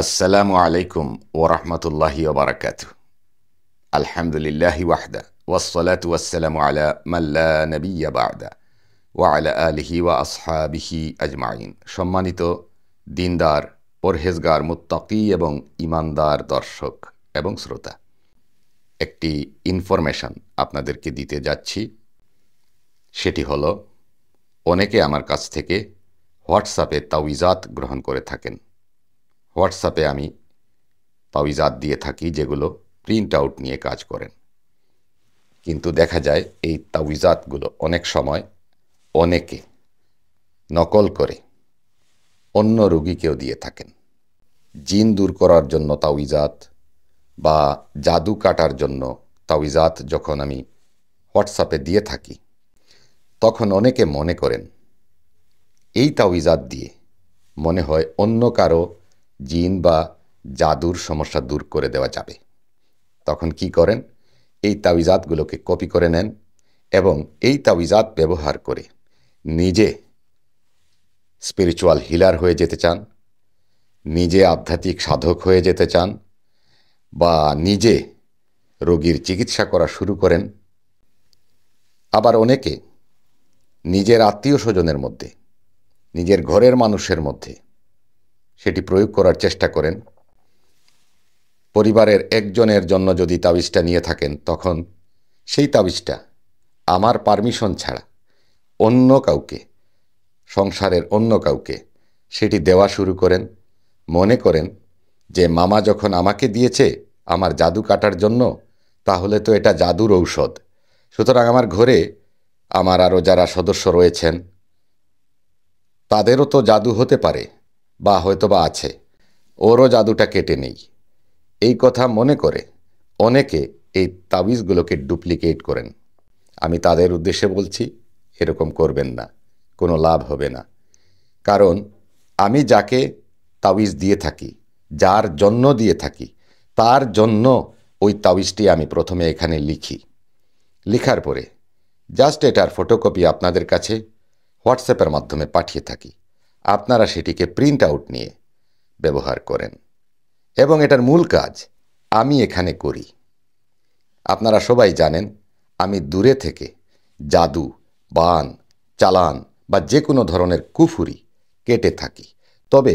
আসসালামু আলাইকুম ওরহমতুল্লাহি ওবরাকাত আলহামদুলিল্লাহি ওয়াহদা ওয়াসলাত ওয়াসালাম আলা মাল্লা নবিয়া বাদা ও আলা আলহি ওয়া আসহাবিহি আজমাইন সম্মানিত দিনদার পরহেজগার মুত্তাকি এবং ইমানদার দর্শক এবং শ্রোতা একটি ইনফরমেশান আপনাদেরকে দিতে যাচ্ছি সেটি হলো অনেকে আমার কাছ থেকে হোয়াটসঅ্যাপে তাউইজাত গ্রহণ করে থাকেন হোয়াটসঅ্যাপে আমি পাউজাত দিয়ে থাকি যেগুলো প্রিন্ট আউট নিয়ে কাজ করেন কিন্তু দেখা যায় এই তাউজাতগুলো অনেক সময় অনেকে নকল করে অন্য রুগীকেও দিয়ে থাকেন জিন দূর করার জন্য তাউজাত বা জাদু কাটার জন্য তাউজাত যখন আমি হোয়াটসঅ্যাপে দিয়ে থাকি তখন অনেকে মনে করেন এই তাওইজাত দিয়ে মনে হয় অন্য কারো জিন বা জাদুর সমস্যা দূর করে দেওয়া যাবে তখন কি করেন এই তাবিজাতগুলোকে কপি করে নেন এবং এই তাবিজাত ব্যবহার করে নিজে স্পিরিচুয়াল হিলার হয়ে যেতে চান নিজে আধ্যাত্মিক সাধক হয়ে যেতে চান বা নিজে রোগীর চিকিৎসা করা শুরু করেন আবার অনেকে নিজের আত্মীয় স্বজনের মধ্যে নিজের ঘরের মানুষের মধ্যে সেটি প্রয়োগ করার চেষ্টা করেন পরিবারের একজনের জন্য যদি তাবিজটা নিয়ে থাকেন তখন সেই তাবিজটা আমার পারমিশন ছাড়া অন্য কাউকে সংসারের অন্য কাউকে সেটি দেওয়া শুরু করেন মনে করেন যে মামা যখন আমাকে দিয়েছে আমার জাদু কাটার জন্য তাহলে তো এটা জাদুর ঔষধ সুতরাং আমার ঘরে আমার আরও যারা সদস্য রয়েছেন তাদেরও তো জাদু হতে পারে বা হয়তোবা আছে ওরও জাদুটা কেটে নেই এই কথা মনে করে অনেকে এই তাবিজগুলোকে ডুপ্লিকেট করেন আমি তাদের উদ্দেশ্যে বলছি এরকম করবেন না কোনো লাভ হবে না কারণ আমি যাকে তাবিজ দিয়ে থাকি যার জন্য দিয়ে থাকি তার জন্য ওই তাবিজটি আমি প্রথমে এখানে লিখি লিখার পরে জাস্ট এটার ফটোকপি আপনাদের কাছে হোয়াটসঅ্যাপের মাধ্যমে পাঠিয়ে থাকি আপনারা সেটিকে প্রিন্ট আউট নিয়ে ব্যবহার করেন এবং এটার মূল কাজ আমি এখানে করি আপনারা সবাই জানেন আমি দূরে থেকে জাদু বান চালান বা যে কোনো ধরনের কুফুরি কেটে থাকি তবে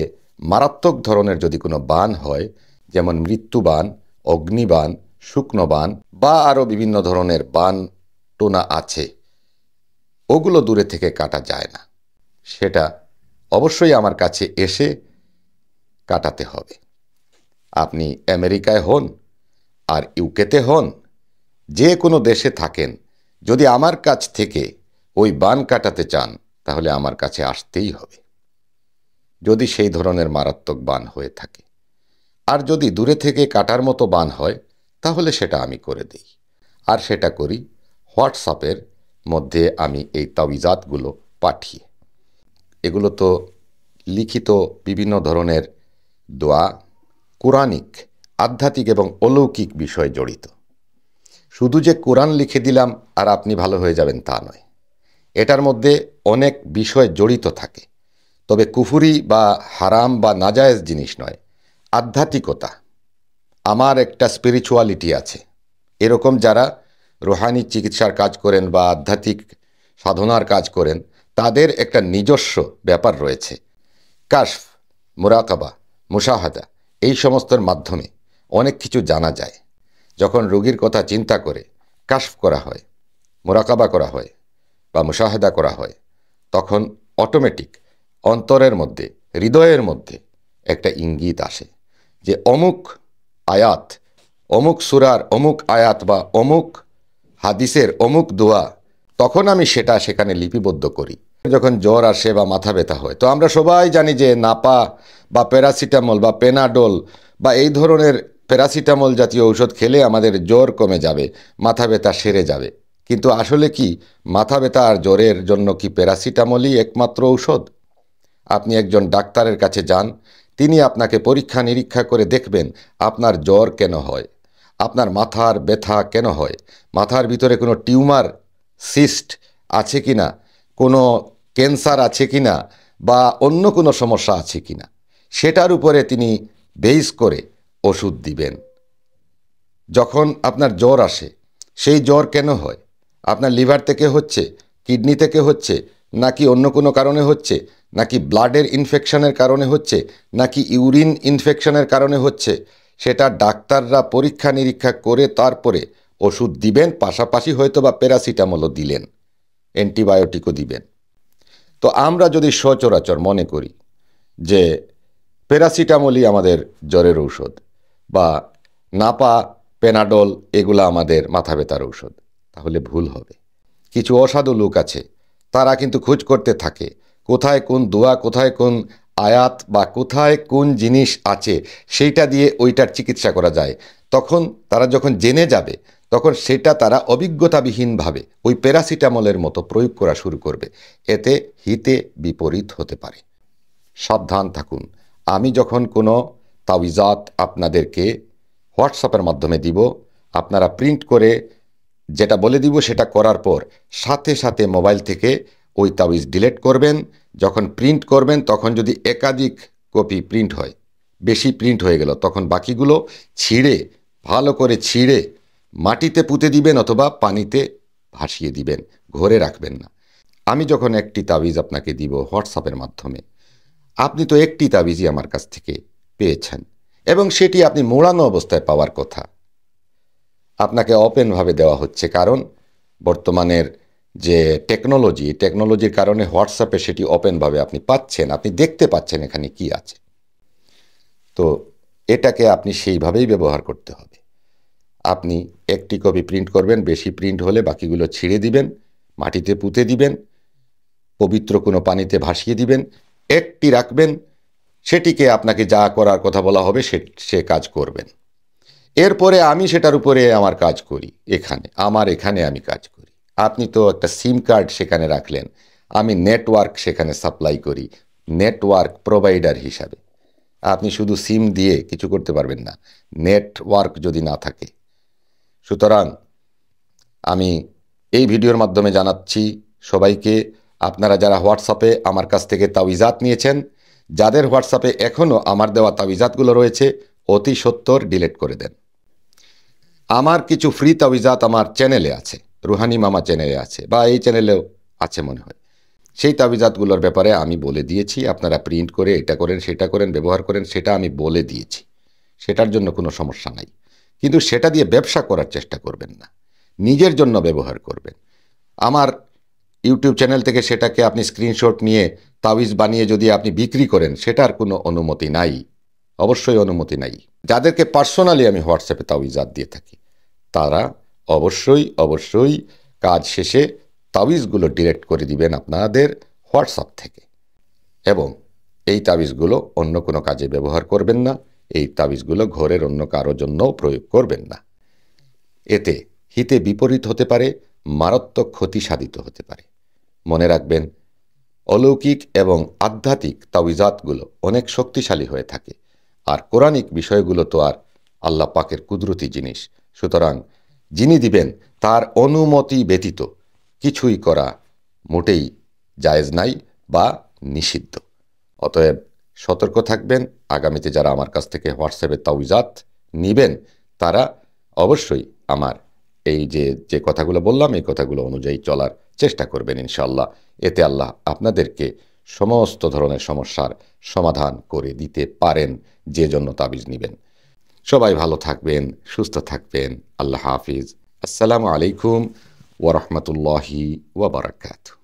মারাত্মক ধরনের যদি কোনো বান হয় যেমন মৃত্যুবান অগ্নিবান শুকনো বান বা আরও বিভিন্ন ধরনের বান টোনা আছে ওগুলো দূরে থেকে কাটা যায় না সেটা অবশ্যই আমার কাছে এসে কাটাতে হবে আপনি আমেরিকায় হন আর ইউকেতে হন যে কোনো দেশে থাকেন যদি আমার কাছ থেকে ওই বান কাটাতে চান তাহলে আমার কাছে আসতেই হবে যদি সেই ধরনের মারাত্মক বান হয়ে থাকে আর যদি দূরে থেকে কাটার মতো বান হয় তাহলে সেটা আমি করে দিই আর সেটা করি হোয়াটসঅ্যাপের মধ্যে আমি এই তাবিজাতগুলো পাঠিয়ে এগুলো তো লিখিত বিভিন্ন ধরনের দোয়া কোরআনিক আধ্যাত্মিক এবং অলৌকিক বিষয় জড়িত শুধু যে কোরআন লিখে দিলাম আর আপনি ভালো হয়ে যাবেন তা নয় এটার মধ্যে অনেক বিষয় জড়িত থাকে তবে কুফুরি বা হারাম বা নাজায়েজ জিনিস নয় আধ্যাত্মিকতা আমার একটা স্পিরিচুয়ালিটি আছে এরকম যারা রোহানি চিকিৎসার কাজ করেন বা আধ্যাত্মিক সাধনার কাজ করেন তাদের একটা নিজস্ব ব্যাপার রয়েছে কাশফ মুরাকাবা মুসাহাদা এই সমস্তর মাধ্যমে অনেক কিছু জানা যায় যখন রোগীর কথা চিন্তা করে কাশফ করা হয় মোরাকাবা করা হয় বা মুসাহেদা করা হয় তখন অটোমেটিক অন্তরের মধ্যে হৃদয়ের মধ্যে একটা ইঙ্গিত আসে যে অমুক আয়াত অমুক সুরার অমুক আয়াত বা অমুক হাদিসের অমুক দোয়া তখন আমি সেটা সেখানে লিপিবদ্ধ করি যখন জ্বর আসে বা মাথা ব্যথা হয় তো আমরা সবাই জানি যে নাপা বা প্যারাসিটামল বা পেনাডোল বা এই ধরনের প্যারাসিটামল জাতীয় ঔষধ খেলে আমাদের জ্বর কমে যাবে মাথা ব্যথা সেরে যাবে কিন্তু আসলে কি মাথা ব্যথা আর জ্বরের জন্য কি প্যারাসিটামলই একমাত্র ঔষধ আপনি একজন ডাক্তারের কাছে যান তিনি আপনাকে পরীক্ষা নিরীক্ষা করে দেখবেন আপনার জ্বর কেন হয় আপনার মাথার ব্যথা কেন হয় মাথার ভিতরে কোনো টিউমার সিস্ট আছে কি না কোনো ক্যান্সার আছে কি না বা অন্য কোনো সমস্যা আছে কি না সেটার উপরে তিনি বেস করে ওষুধ দিবেন যখন আপনার জ্বর আসে সেই জ্বর কেন হয় আপনার লিভার থেকে হচ্ছে কিডনি থেকে হচ্ছে নাকি অন্য কোনো কারণে হচ্ছে নাকি ব্লাডের ইনফেকশনের কারণে হচ্ছে নাকি ইউরিন ইনফেকশনের কারণে হচ্ছে সেটা ডাক্তাররা পরীক্ষা নিরীক্ষা করে তারপরে ওষুধ দিবেন পাশাপাশি হয়তো বা প্যারাসিটামলও দিলেন অ্যান্টিবায়োটিকও দিবেন তো আমরা যদি সচরাচর মনে করি যে প্যারাসিটামলই আমাদের জ্বরের ঔষধ বা নাপা পেনাডল এগুলো আমাদের মাথা ব্যথার ঔষধ তাহলে ভুল হবে কিছু অসাধু লোক আছে তারা কিন্তু খোঁজ করতে থাকে কোথায় কোন দোয়া কোথায় কোন আয়াত বা কোথায় কোন জিনিস আছে সেইটা দিয়ে ওইটার চিকিৎসা করা যায় তখন তারা যখন জেনে যাবে তখন সেটা তারা অভিজ্ঞতাবিহীনভাবে ওই প্যারাসিটামলের মতো প্রয়োগ করা শুরু করবে এতে হিতে বিপরীত হতে পারে সাবধান থাকুন আমি যখন কোনো তাওইজাত আপনাদেরকে হোয়াটসঅ্যাপের মাধ্যমে দিব আপনারা প্রিন্ট করে যেটা বলে দিব সেটা করার পর সাথে সাথে মোবাইল থেকে ওই তাওইজ ডিলেট করবেন যখন প্রিন্ট করবেন তখন যদি একাধিক কপি প্রিন্ট হয় বেশি প্রিন্ট হয়ে গেল তখন বাকিগুলো ছিঁড়ে ভালো করে ছিঁড়ে মাটিতে পুঁতে দিবেন অথবা পানিতে ভাসিয়ে দিবেন ঘরে রাখবেন না আমি যখন একটি তাবিজ আপনাকে দিব হোয়াটসঅ্যাপের মাধ্যমে আপনি তো একটি তাবিজই আমার কাছ থেকে পেয়েছেন এবং সেটি আপনি মোড়ানো অবস্থায় পাওয়ার কথা আপনাকে ওপেনভাবে দেওয়া হচ্ছে কারণ বর্তমানের যে টেকনোলজি টেকনোলজির কারণে হোয়াটসঅ্যাপে সেটি ওপেনভাবে আপনি পাচ্ছেন আপনি দেখতে পাচ্ছেন এখানে কি আছে তো এটাকে আপনি সেইভাবেই ব্যবহার করতে হবে আপনি একটি কপি প্রিন্ট করবেন বেশি প্রিন্ট হলে বাকিগুলো ছিঁড়ে দিবেন মাটিতে পুঁতে দিবেন পবিত্র কোনো পানিতে ভাসিয়ে দিবেন একটি রাখবেন সেটিকে আপনাকে যা করার কথা বলা হবে সে সে কাজ করবেন এরপরে আমি সেটার উপরে আমার কাজ করি এখানে আমার এখানে আমি কাজ করি আপনি তো একটা সিম কার্ড সেখানে রাখলেন আমি নেটওয়ার্ক সেখানে সাপ্লাই করি নেটওয়ার্ক প্রোভাইডার হিসাবে আপনি শুধু সিম দিয়ে কিছু করতে পারবেন না নেটওয়ার্ক যদি না থাকে সুতরাং আমি এই ভিডিওর মাধ্যমে জানাচ্ছি সবাইকে আপনারা যারা হোয়াটসঅ্যাপে আমার কাছ থেকে তাওইজাত নিয়েছেন যাদের হোয়াটসঅ্যাপে এখনও আমার দেওয়া তাওইজাতগুলো রয়েছে অতি সত্তর ডিলেট করে দেন আমার কিছু ফ্রি তাওইজাত আমার চ্যানেলে আছে রুহানি মামা চ্যানেলে আছে বা এই চ্যানেলেও আছে মনে হয় সেই তাবিজাতগুলোর ব্যাপারে আমি বলে দিয়েছি আপনারা প্রিন্ট করে এটা করেন সেটা করেন ব্যবহার করেন সেটা আমি বলে দিয়েছি সেটার জন্য কোনো সমস্যা নাই কিন্তু সেটা দিয়ে ব্যবসা করার চেষ্টা করবেন না নিজের জন্য ব্যবহার করবেন আমার ইউটিউব চ্যানেল থেকে সেটাকে আপনি স্ক্রিনশট নিয়ে তাবিজ বানিয়ে যদি আপনি বিক্রি করেন সেটার কোনো অনুমতি নাই অবশ্যই অনুমতি নাই যাদেরকে পার্সোনালি আমি হোয়াটসঅ্যাপে আদ দিয়ে থাকি তারা অবশ্যই অবশ্যই কাজ শেষে তাবিজগুলো ডিরেক্ট করে দিবেন আপনাদের হোয়াটসঅ্যাপ থেকে এবং এই তাবিজগুলো অন্য কোনো কাজে ব্যবহার করবেন না এই তাবিজগুলো ঘরের অন্য কারোর জন্যও প্রয়োগ করবেন না এতে হিতে বিপরীত হতে পারে মারাত্মক ক্ষতি সাধিত হতে পারে মনে রাখবেন অলৌকিক এবং আধ্যাত্মিক তাবিজাতগুলো অনেক শক্তিশালী হয়ে থাকে আর কোরআনিক বিষয়গুলো তো আর আল্লাহ পাকের কুদরতি জিনিস সুতরাং যিনি দিবেন তার অনুমতি ব্যতীত কিছুই করা মোটেই জায়েজ নাই বা নিষিদ্ধ অতএব সতর্ক থাকবেন আগামীতে যারা আমার কাছ থেকে হোয়াটসঅ্যাপে তাওজাত নিবেন তারা অবশ্যই আমার এই যে যে কথাগুলো বললাম এই কথাগুলো অনুযায়ী চলার চেষ্টা করবেন ইনশাল্লাহ এতে আল্লাহ আপনাদেরকে সমস্ত ধরনের সমস্যার সমাধান করে দিতে পারেন যে জন্য তাবিজ নেবেন সবাই ভালো থাকবেন সুস্থ থাকবেন আল্লাহ হাফিজ আসসালামু আলাইকুম ওরহমতুল্লাহি ওবরাকাতু